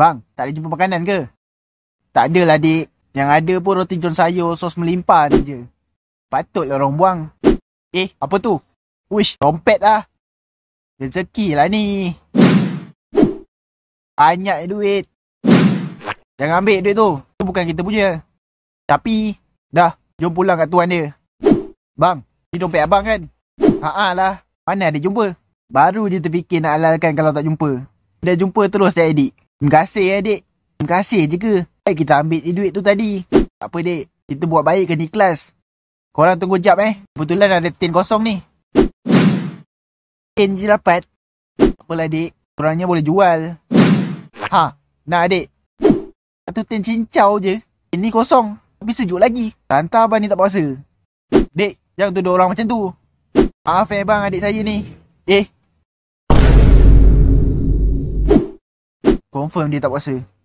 Bang, tak ada jumpa makanan ke? Tak ada lah dik. Yang ada pun roti john sayur, sos melimpah ni je. Patutlah orang buang. Eh, apa tu? Wish, rompet lah. Rezeki lah ni. Banyak duit. Jangan ambil duit tu. tu bukan kita punya. Tapi, dah. Jom pulang kat tuan dia. Bang, ni dompet abang kan? Haa lah. Mana ada jumpa? Baru dia terfikir nak alalkan kalau tak jumpa. Dah jumpa terus dia edit. Terima kasih ya, eh, dek. Terima kasih je ke. Baik eh, kita ambil duit tu tadi. Tak apa, dek. Kita buat baik ke ni kelas. Korang tunggu jap eh. Kebetulan ada tin kosong ni. Tin je dapat. Tak apalah, dik. Kurangnya boleh jual. Ha, nak dek? Satu tin cincau je. Ini kosong. Tapi sejuk lagi. Tantar abang ni tak puasa. Dek, jangan tuduh orang macam tu. Maaf eh bang adik saya ni. Eh, Confirm dia tak puasa